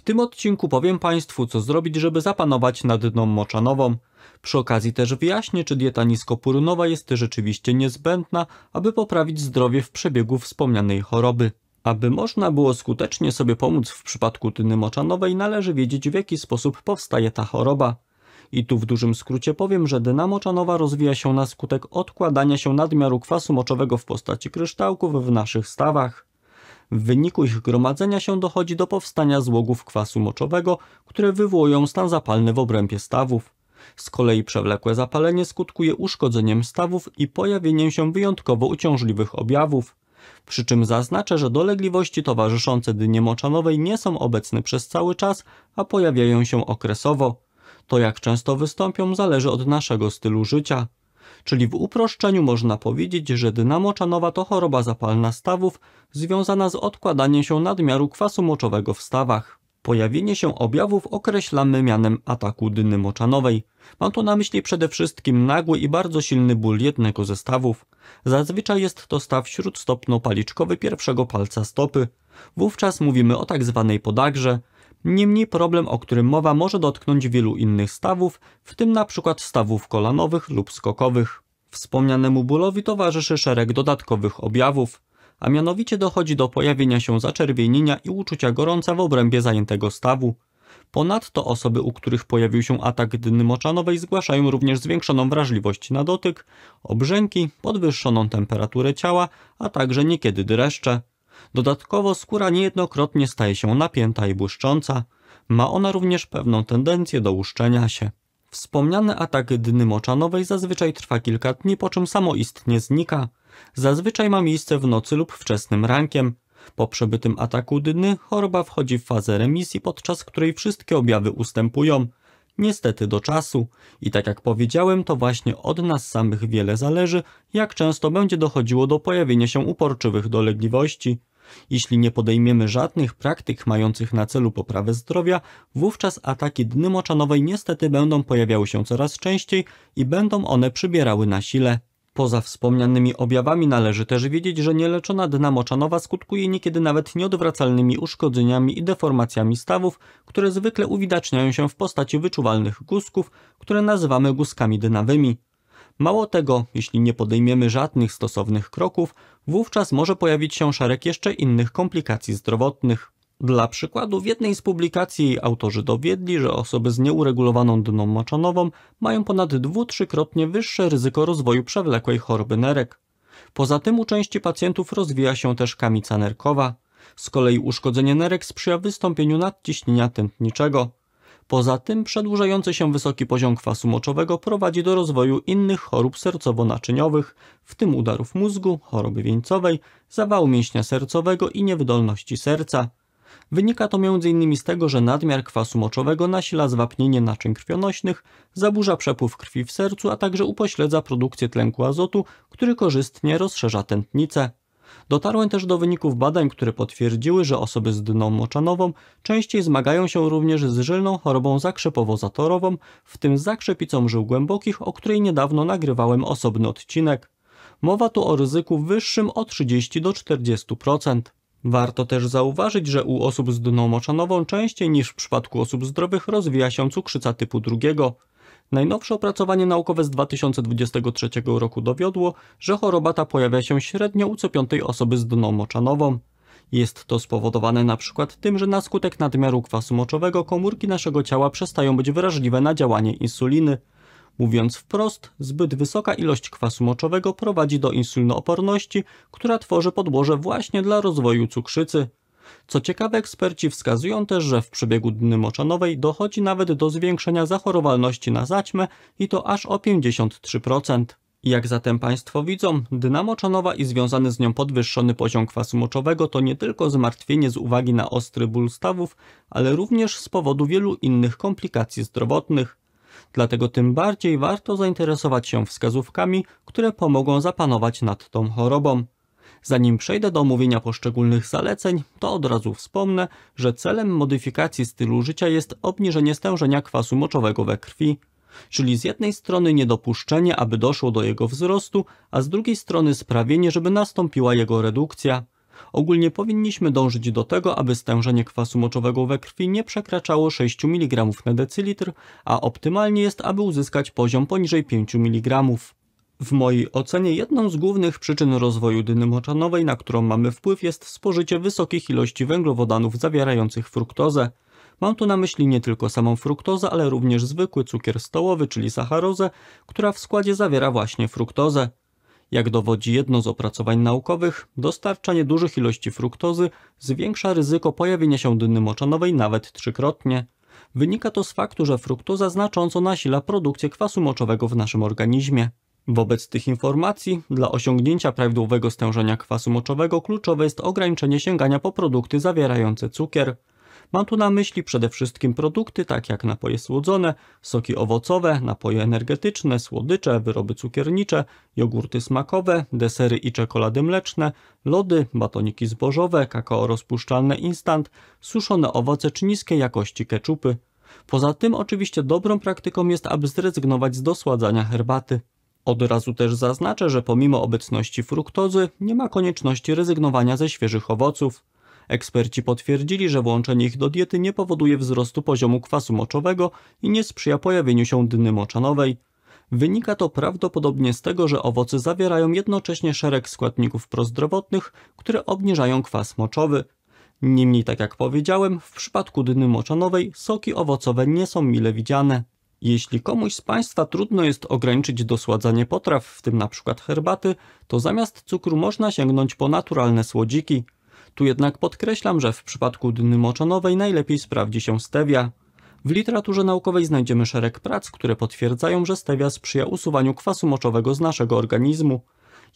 W tym odcinku powiem Państwu, co zrobić, żeby zapanować nad dną moczanową. Przy okazji też wyjaśnię, czy dieta niskopurunowa jest rzeczywiście niezbędna, aby poprawić zdrowie w przebiegu wspomnianej choroby. Aby można było skutecznie sobie pomóc w przypadku tyny moczanowej, należy wiedzieć w jaki sposób powstaje ta choroba. I tu w dużym skrócie powiem, że dyna moczanowa rozwija się na skutek odkładania się nadmiaru kwasu moczowego w postaci kryształków w naszych stawach. W wyniku ich gromadzenia się dochodzi do powstania złogów kwasu moczowego, które wywołują stan zapalny w obrębie stawów. Z kolei przewlekłe zapalenie skutkuje uszkodzeniem stawów i pojawieniem się wyjątkowo uciążliwych objawów. Przy czym zaznaczę, że dolegliwości towarzyszące dynie moczanowej nie są obecne przez cały czas, a pojawiają się okresowo. To jak często wystąpią zależy od naszego stylu życia. Czyli w uproszczeniu można powiedzieć, że dna moczanowa to choroba zapalna stawów związana z odkładaniem się nadmiaru kwasu moczowego w stawach. Pojawienie się objawów określamy mianem ataku dny moczanowej. Mam tu na myśli przede wszystkim nagły i bardzo silny ból jednego ze stawów. Zazwyczaj jest to staw śródstopno-paliczkowy pierwszego palca stopy. Wówczas mówimy o tak zwanej podagrze, Niemniej problem, o którym mowa, może dotknąć wielu innych stawów, w tym np. stawów kolanowych lub skokowych. Wspomnianemu bólowi towarzyszy szereg dodatkowych objawów, a mianowicie dochodzi do pojawienia się zaczerwienienia i uczucia gorąca w obrębie zajętego stawu. Ponadto osoby, u których pojawił się atak dny moczanowej zgłaszają również zwiększoną wrażliwość na dotyk, obrzęki, podwyższoną temperaturę ciała, a także niekiedy dreszcze. Dodatkowo skóra niejednokrotnie staje się napięta i błyszcząca, ma ona również pewną tendencję do łuszczenia się. Wspomniany atak dny moczanowej zazwyczaj trwa kilka dni, po czym samoistnie znika. Zazwyczaj ma miejsce w nocy lub wczesnym rankiem. Po przebytym ataku dny choroba wchodzi w fazę remisji, podczas której wszystkie objawy ustępują. Niestety do czasu. I tak jak powiedziałem, to właśnie od nas samych wiele zależy, jak często będzie dochodziło do pojawienia się uporczywych dolegliwości. Jeśli nie podejmiemy żadnych praktyk mających na celu poprawę zdrowia, wówczas ataki dny moczanowej niestety będą pojawiały się coraz częściej i będą one przybierały na sile. Poza wspomnianymi objawami należy też wiedzieć, że nieleczona dna moczanowa skutkuje niekiedy nawet nieodwracalnymi uszkodzeniami i deformacjami stawów, które zwykle uwidaczniają się w postaci wyczuwalnych guzków, które nazywamy guzkami dynowymi. Mało tego, jeśli nie podejmiemy żadnych stosownych kroków, wówczas może pojawić się szereg jeszcze innych komplikacji zdrowotnych. Dla przykładu, w jednej z publikacji autorzy dowiedli, że osoby z nieuregulowaną dną moczanową mają ponad dwu-trzykrotnie wyższe ryzyko rozwoju przewlekłej choroby nerek. Poza tym u części pacjentów rozwija się też kamica nerkowa. Z kolei uszkodzenie nerek sprzyja wystąpieniu nadciśnienia tętniczego. Poza tym przedłużający się wysoki poziom kwasu moczowego prowadzi do rozwoju innych chorób sercowo-naczyniowych, w tym udarów mózgu, choroby wieńcowej, zawału mięśnia sercowego i niewydolności serca. Wynika to m.in. z tego, że nadmiar kwasu moczowego nasila zwapnienie naczyń krwionośnych, zaburza przepływ krwi w sercu, a także upośledza produkcję tlenku azotu, który korzystnie rozszerza tętnice. Dotarłem też do wyników badań, które potwierdziły, że osoby z dną moczanową częściej zmagają się również z żylną chorobą zakrzepowo-zatorową, w tym zakrzepicą żył głębokich, o której niedawno nagrywałem osobny odcinek. Mowa tu o ryzyku wyższym o 30 do 40%. Warto też zauważyć, że u osób z dną moczanową częściej niż w przypadku osób zdrowych rozwija się cukrzyca typu drugiego. Najnowsze opracowanie naukowe z 2023 roku dowiodło, że choroba ta pojawia się średnio u co piątej osoby z dną moczanową. Jest to spowodowane na przykład tym, że na skutek nadmiaru kwasu moczowego komórki naszego ciała przestają być wrażliwe na działanie insuliny. Mówiąc wprost, zbyt wysoka ilość kwasu moczowego prowadzi do insulinooporności, która tworzy podłoże właśnie dla rozwoju cukrzycy. Co ciekawe, eksperci wskazują też, że w przebiegu dny moczanowej dochodzi nawet do zwiększenia zachorowalności na zaćmę i to aż o 53%. Jak zatem Państwo widzą, dna moczanowa i związany z nią podwyższony poziom kwasu moczowego to nie tylko zmartwienie z uwagi na ostry ból stawów, ale również z powodu wielu innych komplikacji zdrowotnych. Dlatego tym bardziej warto zainteresować się wskazówkami, które pomogą zapanować nad tą chorobą. Zanim przejdę do omówienia poszczególnych zaleceń, to od razu wspomnę, że celem modyfikacji stylu życia jest obniżenie stężenia kwasu moczowego we krwi, czyli z jednej strony niedopuszczenie, aby doszło do jego wzrostu, a z drugiej strony sprawienie, żeby nastąpiła jego redukcja. Ogólnie powinniśmy dążyć do tego, aby stężenie kwasu moczowego we krwi nie przekraczało 6 mg na decylitr, a optymalnie jest, aby uzyskać poziom poniżej 5 mg. W mojej ocenie jedną z głównych przyczyn rozwoju dyny moczanowej, na którą mamy wpływ, jest spożycie wysokich ilości węglowodanów zawierających fruktozę. Mam tu na myśli nie tylko samą fruktozę, ale również zwykły cukier stołowy, czyli sacharozę, która w składzie zawiera właśnie fruktozę. Jak dowodzi jedno z opracowań naukowych, dostarczanie dużych ilości fruktozy zwiększa ryzyko pojawienia się dyny moczanowej nawet trzykrotnie. Wynika to z faktu, że fruktoza znacząco nasila produkcję kwasu moczowego w naszym organizmie. Wobec tych informacji, dla osiągnięcia prawidłowego stężenia kwasu moczowego kluczowe jest ograniczenie sięgania po produkty zawierające cukier. Mam tu na myśli przede wszystkim produkty takie jak napoje słodzone, soki owocowe, napoje energetyczne, słodycze, wyroby cukiernicze, jogurty smakowe, desery i czekolady mleczne, lody, batoniki zbożowe, kakao rozpuszczalne instant, suszone owoce czy niskiej jakości keczupy. Poza tym oczywiście dobrą praktyką jest, aby zrezygnować z dosładzania herbaty. Od razu też zaznaczę, że pomimo obecności fruktozy nie ma konieczności rezygnowania ze świeżych owoców. Eksperci potwierdzili, że włączenie ich do diety nie powoduje wzrostu poziomu kwasu moczowego i nie sprzyja pojawieniu się dny moczanowej. Wynika to prawdopodobnie z tego, że owoce zawierają jednocześnie szereg składników prozdrowotnych, które obniżają kwas moczowy. Niemniej, tak jak powiedziałem, w przypadku dny moczanowej soki owocowe nie są mile widziane. Jeśli komuś z Państwa trudno jest ograniczyć dosładzanie potraw, w tym na przykład herbaty, to zamiast cukru można sięgnąć po naturalne słodziki. Tu jednak podkreślam, że w przypadku dny moczonowej najlepiej sprawdzi się stevia. W literaturze naukowej znajdziemy szereg prac, które potwierdzają, że stevia sprzyja usuwaniu kwasu moczowego z naszego organizmu.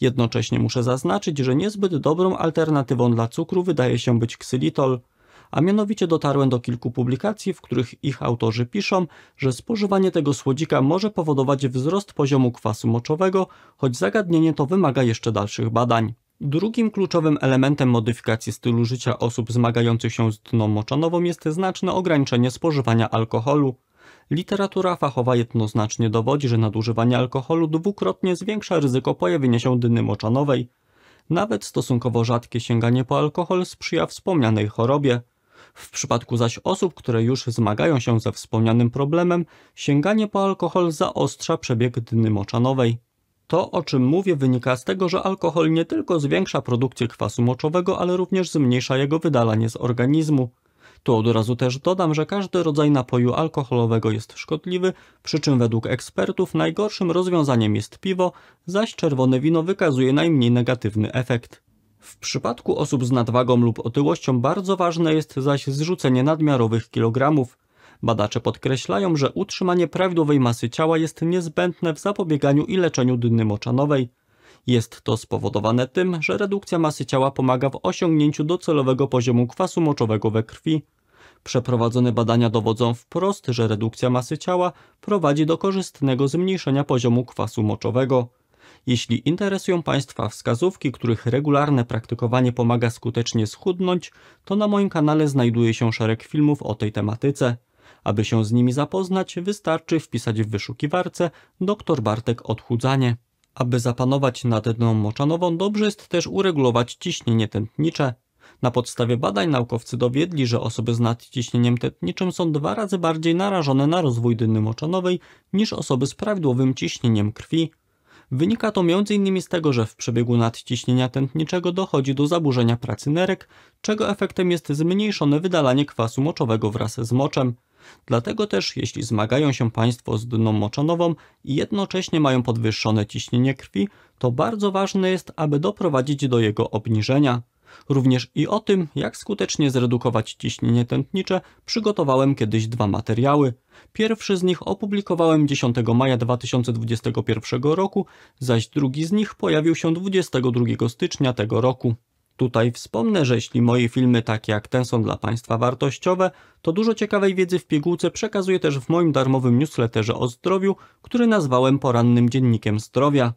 Jednocześnie muszę zaznaczyć, że niezbyt dobrą alternatywą dla cukru wydaje się być ksylitol – a mianowicie dotarłem do kilku publikacji, w których ich autorzy piszą, że spożywanie tego słodzika może powodować wzrost poziomu kwasu moczowego, choć zagadnienie to wymaga jeszcze dalszych badań. Drugim kluczowym elementem modyfikacji stylu życia osób zmagających się z dną moczanową jest znaczne ograniczenie spożywania alkoholu. Literatura fachowa jednoznacznie dowodzi, że nadużywanie alkoholu dwukrotnie zwiększa ryzyko pojawienia się dyny moczanowej. Nawet stosunkowo rzadkie sięganie po alkohol sprzyja wspomnianej chorobie. W przypadku zaś osób, które już zmagają się ze wspomnianym problemem, sięganie po alkohol zaostrza przebieg dny moczanowej. To, o czym mówię, wynika z tego, że alkohol nie tylko zwiększa produkcję kwasu moczowego, ale również zmniejsza jego wydalanie z organizmu. Tu od razu też dodam, że każdy rodzaj napoju alkoholowego jest szkodliwy, przy czym według ekspertów najgorszym rozwiązaniem jest piwo, zaś czerwone wino wykazuje najmniej negatywny efekt. W przypadku osób z nadwagą lub otyłością bardzo ważne jest zaś zrzucenie nadmiarowych kilogramów. Badacze podkreślają, że utrzymanie prawidłowej masy ciała jest niezbędne w zapobieganiu i leczeniu dynny moczanowej. Jest to spowodowane tym, że redukcja masy ciała pomaga w osiągnięciu docelowego poziomu kwasu moczowego we krwi. Przeprowadzone badania dowodzą wprost, że redukcja masy ciała prowadzi do korzystnego zmniejszenia poziomu kwasu moczowego. Jeśli interesują Państwa wskazówki, których regularne praktykowanie pomaga skutecznie schudnąć, to na moim kanale znajduje się szereg filmów o tej tematyce. Aby się z nimi zapoznać, wystarczy wpisać w wyszukiwarce dr Bartek odchudzanie. Aby zapanować nad dną moczanową, dobrze jest też uregulować ciśnienie tętnicze. Na podstawie badań naukowcy dowiedli, że osoby z nadciśnieniem tętniczym są dwa razy bardziej narażone na rozwój dynny moczanowej niż osoby z prawidłowym ciśnieniem krwi. Wynika to m.in. z tego, że w przebiegu nadciśnienia tętniczego dochodzi do zaburzenia pracy nerek, czego efektem jest zmniejszone wydalanie kwasu moczowego wraz z moczem. Dlatego też, jeśli zmagają się Państwo z dną moczanową i jednocześnie mają podwyższone ciśnienie krwi, to bardzo ważne jest, aby doprowadzić do jego obniżenia. Również i o tym, jak skutecznie zredukować ciśnienie tętnicze, przygotowałem kiedyś dwa materiały. Pierwszy z nich opublikowałem 10 maja 2021 roku, zaś drugi z nich pojawił się 22 stycznia tego roku. Tutaj wspomnę, że jeśli moje filmy takie jak ten są dla Państwa wartościowe, to dużo ciekawej wiedzy w pigułce przekazuję też w moim darmowym newsletterze o zdrowiu, który nazwałem porannym dziennikiem zdrowia.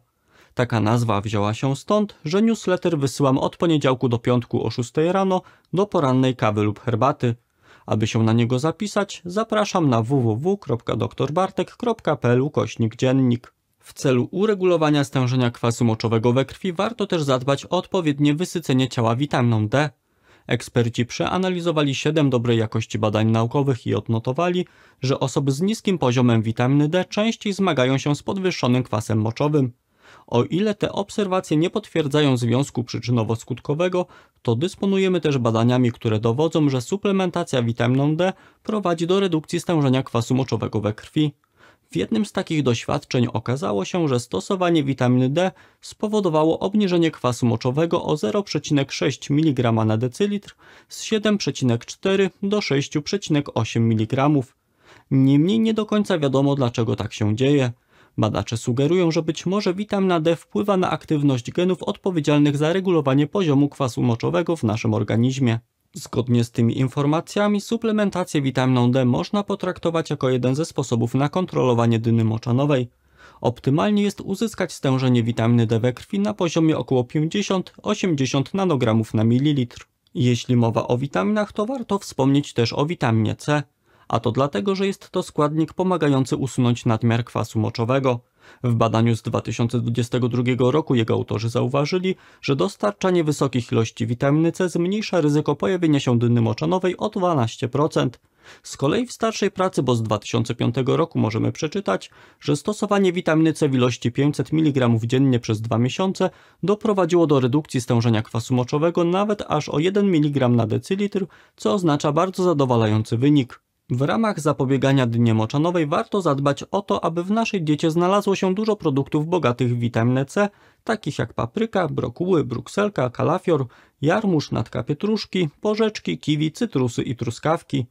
Taka nazwa wzięła się stąd, że newsletter wysyłam od poniedziałku do piątku o 6 rano do porannej kawy lub herbaty. Aby się na niego zapisać, zapraszam na www.doktorbartek.pl kośnik dziennik. W celu uregulowania stężenia kwasu moczowego we krwi warto też zadbać o odpowiednie wysycenie ciała witaminą D. Eksperci przeanalizowali 7 dobrej jakości badań naukowych i odnotowali, że osoby z niskim poziomem witaminy D częściej zmagają się z podwyższonym kwasem moczowym. O ile te obserwacje nie potwierdzają związku przyczynowo-skutkowego, to dysponujemy też badaniami, które dowodzą, że suplementacja witaminą D prowadzi do redukcji stężenia kwasu moczowego we krwi. W jednym z takich doświadczeń okazało się, że stosowanie witaminy D spowodowało obniżenie kwasu moczowego o 0,6 mg na decylitr z 7,4 do 6,8 mg. Niemniej nie do końca wiadomo dlaczego tak się dzieje. Badacze sugerują, że być może witamina D wpływa na aktywność genów odpowiedzialnych za regulowanie poziomu kwasu moczowego w naszym organizmie. Zgodnie z tymi informacjami, suplementację witaminą D można potraktować jako jeden ze sposobów na kontrolowanie dyny moczanowej. Optymalnie jest uzyskać stężenie witaminy D we krwi na poziomie około 50-80 nanogramów na mililitr. Jeśli mowa o witaminach, to warto wspomnieć też o witaminie C a to dlatego, że jest to składnik pomagający usunąć nadmiar kwasu moczowego. W badaniu z 2022 roku jego autorzy zauważyli, że dostarczanie wysokich ilości witaminy C zmniejsza ryzyko pojawienia się dynny moczanowej o 12%. Z kolei w starszej pracy, bo z 2005 roku możemy przeczytać, że stosowanie witaminy C w ilości 500 mg dziennie przez 2 miesiące doprowadziło do redukcji stężenia kwasu moczowego nawet aż o 1 mg na decylitr, co oznacza bardzo zadowalający wynik. W ramach zapobiegania dnie moczanowej warto zadbać o to, aby w naszej diecie znalazło się dużo produktów bogatych w witaminę C, takich jak papryka, brokuły, brukselka, kalafior, jarmuż, natka pietruszki, porzeczki, kiwi, cytrusy i truskawki.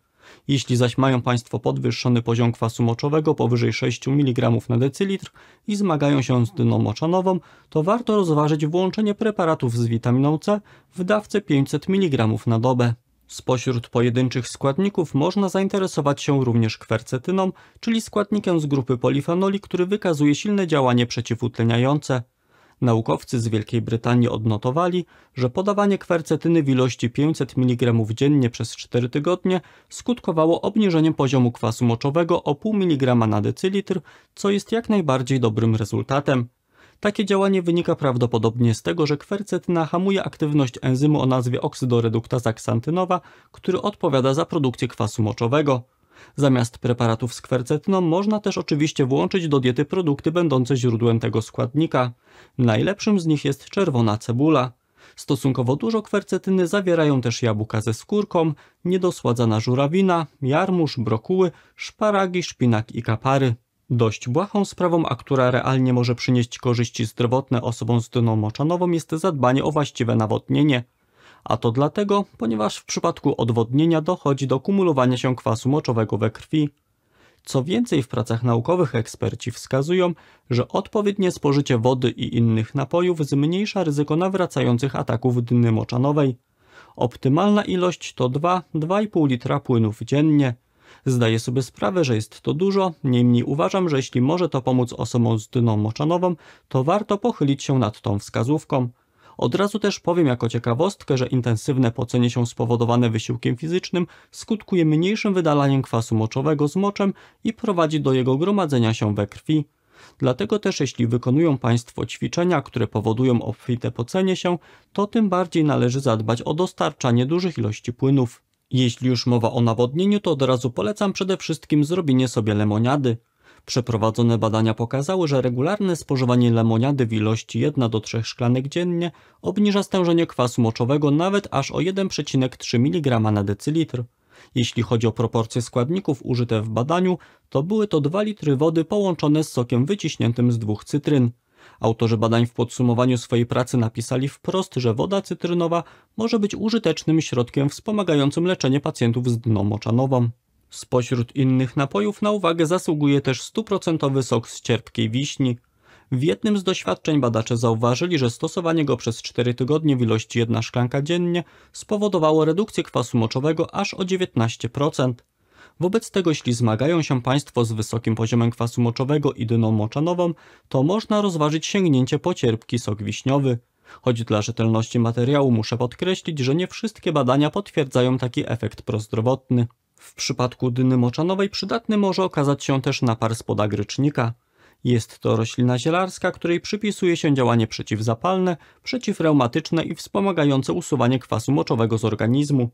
Jeśli zaś mają Państwo podwyższony poziom kwasu moczowego powyżej 6 mg na decylitr i zmagają się z dną moczanową, to warto rozważyć włączenie preparatów z witaminą C w dawce 500 mg na dobę. Spośród pojedynczych składników można zainteresować się również kwercetyną, czyli składnikiem z grupy polifenoli, który wykazuje silne działanie przeciwutleniające. Naukowcy z Wielkiej Brytanii odnotowali, że podawanie kwercetyny w ilości 500 mg dziennie przez 4 tygodnie skutkowało obniżeniem poziomu kwasu moczowego o 0,5 mg na decylitr, co jest jak najbardziej dobrym rezultatem. Takie działanie wynika prawdopodobnie z tego, że kwercetyna hamuje aktywność enzymu o nazwie oksydoreduktaza ksantynowa, który odpowiada za produkcję kwasu moczowego. Zamiast preparatów z kwercetyną można też oczywiście włączyć do diety produkty będące źródłem tego składnika. Najlepszym z nich jest czerwona cebula. Stosunkowo dużo kwercetyny zawierają też jabłka ze skórką, niedosładzana żurawina, jarmuż, brokuły, szparagi, szpinak i kapary. Dość błahą sprawą, a która realnie może przynieść korzyści zdrowotne osobom z dną moczanową jest zadbanie o właściwe nawodnienie. A to dlatego, ponieważ w przypadku odwodnienia dochodzi do kumulowania się kwasu moczowego we krwi. Co więcej, w pracach naukowych eksperci wskazują, że odpowiednie spożycie wody i innych napojów zmniejsza ryzyko nawracających ataków dny moczanowej. Optymalna ilość to 2-2,5 litra płynów dziennie – Zdaję sobie sprawę, że jest to dużo, niemniej uważam, że jeśli może to pomóc osobom z dyną moczanową, to warto pochylić się nad tą wskazówką. Od razu też powiem jako ciekawostkę, że intensywne pocenie się spowodowane wysiłkiem fizycznym skutkuje mniejszym wydalaniem kwasu moczowego z moczem i prowadzi do jego gromadzenia się we krwi. Dlatego też jeśli wykonują Państwo ćwiczenia, które powodują obfite pocenie się, to tym bardziej należy zadbać o dostarczanie dużych ilości płynów. Jeśli już mowa o nawodnieniu, to od razu polecam przede wszystkim zrobienie sobie lemoniady. Przeprowadzone badania pokazały, że regularne spożywanie lemoniady w ilości 1 do 3 szklanek dziennie obniża stężenie kwasu moczowego nawet aż o 1,3 mg na decylitr. Jeśli chodzi o proporcje składników użyte w badaniu, to były to 2 litry wody połączone z sokiem wyciśniętym z dwóch cytryn. Autorzy badań w podsumowaniu swojej pracy napisali wprost, że woda cytrynowa może być użytecznym środkiem wspomagającym leczenie pacjentów z dną moczanową. Spośród innych napojów na uwagę zasługuje też stuprocentowy sok z cierpkiej wiśni. W jednym z doświadczeń badacze zauważyli, że stosowanie go przez 4 tygodnie w ilości jedna szklanka dziennie spowodowało redukcję kwasu moczowego aż o 19%. Wobec tego, jeśli zmagają się Państwo z wysokim poziomem kwasu moczowego i dyną moczanową, to można rozważyć sięgnięcie po cierpki sok wiśniowy. Choć dla rzetelności materiału muszę podkreślić, że nie wszystkie badania potwierdzają taki efekt prozdrowotny. W przypadku dyny moczanowej przydatny może okazać się też napar z podagrycznika. Jest to roślina zielarska, której przypisuje się działanie przeciwzapalne, przeciwreumatyczne i wspomagające usuwanie kwasu moczowego z organizmu.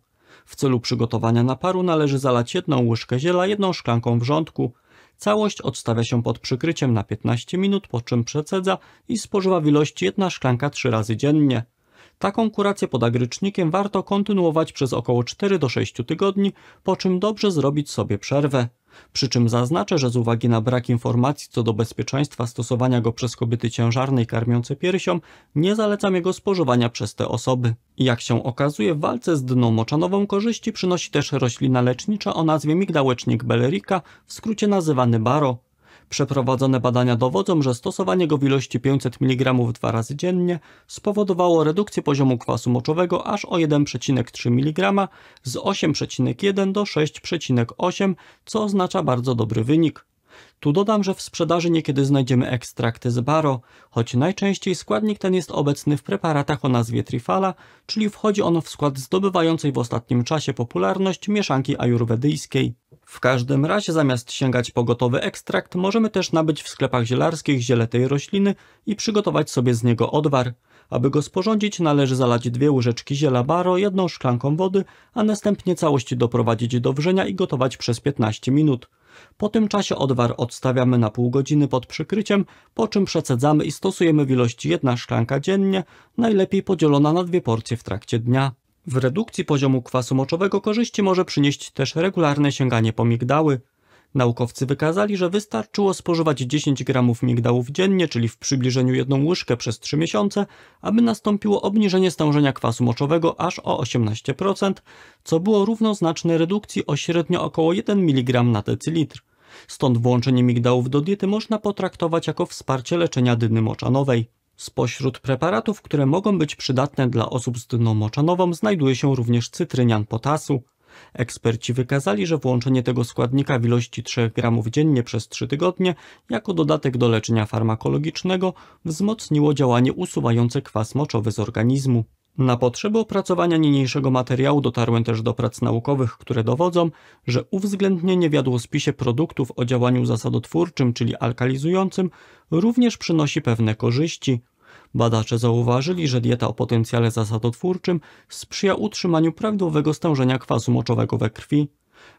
W celu przygotowania naparu należy zalać jedną łyżkę ziela jedną szklanką wrzątku. Całość odstawia się pod przykryciem na 15 minut, po czym przecedza i spożywa w ilości jedna szklanka 3 razy dziennie. Taką kurację pod agrycznikiem warto kontynuować przez około 4 do 6 tygodni, po czym dobrze zrobić sobie przerwę. Przy czym zaznaczę, że z uwagi na brak informacji co do bezpieczeństwa stosowania go przez kobiety ciężarne i karmiące piersią, nie zalecam jego spożywania przez te osoby. Jak się okazuje, w walce z dną moczanową korzyści przynosi też roślina lecznicza o nazwie migdałecznik belerika, w skrócie nazywany baro. Przeprowadzone badania dowodzą, że stosowanie go w ilości 500 mg dwa razy dziennie spowodowało redukcję poziomu kwasu moczowego aż o 1,3 mg z 8,1 do 6,8, co oznacza bardzo dobry wynik. Tu dodam, że w sprzedaży niekiedy znajdziemy ekstrakty z baro, choć najczęściej składnik ten jest obecny w preparatach o nazwie Trifala, czyli wchodzi on w skład zdobywającej w ostatnim czasie popularność mieszanki ajurwedyjskiej. W każdym razie zamiast sięgać po gotowy ekstrakt możemy też nabyć w sklepach zielarskich ziele tej rośliny i przygotować sobie z niego odwar. Aby go sporządzić należy zalać dwie łyżeczki ziela baro jedną szklanką wody, a następnie całość doprowadzić do wrzenia i gotować przez 15 minut. Po tym czasie odwar odstawiamy na pół godziny pod przykryciem, po czym przecedzamy i stosujemy w ilości jedna szklanka dziennie, najlepiej podzielona na dwie porcje w trakcie dnia. W redukcji poziomu kwasu moczowego korzyści może przynieść też regularne sięganie po migdały, Naukowcy wykazali, że wystarczyło spożywać 10 gramów migdałów dziennie, czyli w przybliżeniu jedną łyżkę przez 3 miesiące, aby nastąpiło obniżenie stężenia kwasu moczowego aż o 18%, co było równoznaczne redukcji o średnio około 1 mg na decylitr. Stąd włączenie migdałów do diety można potraktować jako wsparcie leczenia dyny moczanowej. Spośród preparatów, które mogą być przydatne dla osób z dyną moczanową znajduje się również cytrynian potasu. Eksperci wykazali, że włączenie tego składnika w ilości 3 gramów dziennie przez 3 tygodnie jako dodatek do leczenia farmakologicznego wzmocniło działanie usuwające kwas moczowy z organizmu. Na potrzeby opracowania niniejszego materiału dotarłem też do prac naukowych, które dowodzą, że uwzględnienie w jadłospisie produktów o działaniu zasadotwórczym, czyli alkalizującym, również przynosi pewne korzyści. Badacze zauważyli, że dieta o potencjale zasadotwórczym sprzyja utrzymaniu prawidłowego stężenia kwasu moczowego we krwi.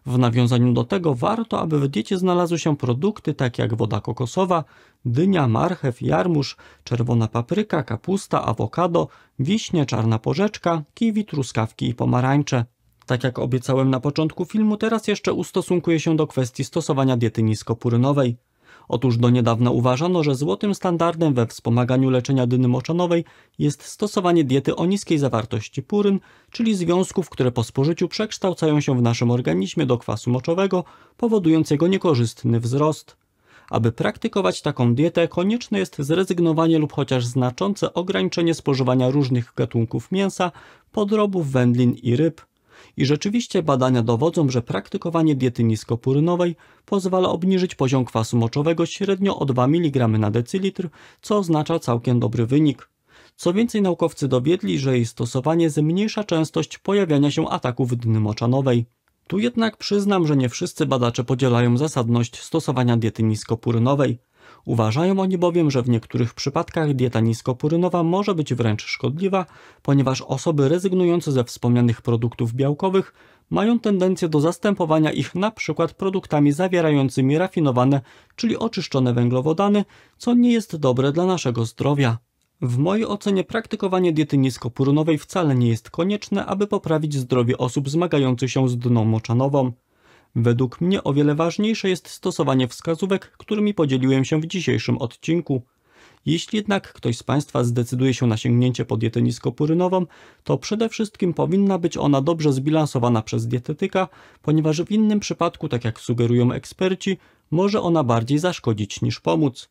W nawiązaniu do tego warto, aby w diecie znalazły się produkty takie jak woda kokosowa, dynia, marchew, jarmuż, czerwona papryka, kapusta, awokado, wiśnie, czarna porzeczka, kiwi, truskawki i pomarańcze. Tak jak obiecałem na początku filmu, teraz jeszcze ustosunkuję się do kwestii stosowania diety niskopurynowej. Otóż do niedawna uważano, że złotym standardem we wspomaganiu leczenia dyny moczanowej jest stosowanie diety o niskiej zawartości puryn, czyli związków, które po spożyciu przekształcają się w naszym organizmie do kwasu moczowego, powodując jego niekorzystny wzrost. Aby praktykować taką dietę, konieczne jest zrezygnowanie lub chociaż znaczące ograniczenie spożywania różnych gatunków mięsa, podrobów, wędlin i ryb. I rzeczywiście badania dowodzą, że praktykowanie diety niskopurnowej pozwala obniżyć poziom kwasu moczowego średnio o 2 mg na decylitr, co oznacza całkiem dobry wynik. Co więcej, naukowcy dowiedli, że jej stosowanie zmniejsza częstość pojawiania się ataków dny moczanowej. Tu jednak przyznam, że nie wszyscy badacze podzielają zasadność stosowania diety niskopurnowej. Uważają oni bowiem, że w niektórych przypadkach dieta niskopurynowa może być wręcz szkodliwa, ponieważ osoby rezygnujące ze wspomnianych produktów białkowych mają tendencję do zastępowania ich na przykład produktami zawierającymi rafinowane, czyli oczyszczone węglowodany, co nie jest dobre dla naszego zdrowia. W mojej ocenie praktykowanie diety niskopurynowej wcale nie jest konieczne, aby poprawić zdrowie osób zmagających się z dną moczanową. Według mnie o wiele ważniejsze jest stosowanie wskazówek, którymi podzieliłem się w dzisiejszym odcinku. Jeśli jednak ktoś z Państwa zdecyduje się na sięgnięcie po dietę niskopurynową, to przede wszystkim powinna być ona dobrze zbilansowana przez dietetyka, ponieważ w innym przypadku, tak jak sugerują eksperci, może ona bardziej zaszkodzić niż pomóc.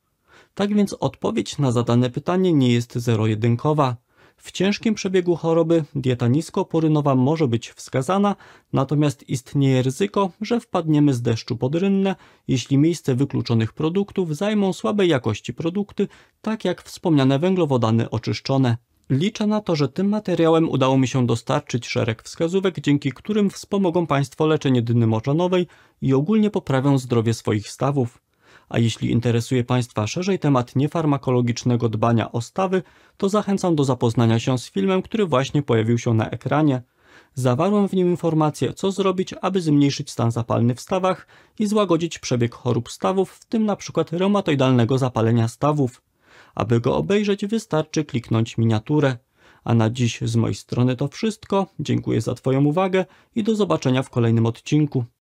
Tak więc odpowiedź na zadane pytanie nie jest zero-jedynkowa. W ciężkim przebiegu choroby dieta niskoporynowa może być wskazana, natomiast istnieje ryzyko, że wpadniemy z deszczu pod rynne, jeśli miejsce wykluczonych produktów zajmą słabej jakości produkty, tak jak wspomniane węglowodany oczyszczone. Liczę na to, że tym materiałem udało mi się dostarczyć szereg wskazówek, dzięki którym wspomogą Państwo leczenie dyny moczonowej i ogólnie poprawią zdrowie swoich stawów. A jeśli interesuje Państwa szerzej temat niefarmakologicznego dbania o stawy, to zachęcam do zapoznania się z filmem, który właśnie pojawił się na ekranie. Zawarłem w nim informację, co zrobić, aby zmniejszyć stan zapalny w stawach i złagodzić przebieg chorób stawów, w tym np. reumatoidalnego zapalenia stawów. Aby go obejrzeć, wystarczy kliknąć miniaturę. A na dziś z mojej strony to wszystko. Dziękuję za Twoją uwagę i do zobaczenia w kolejnym odcinku.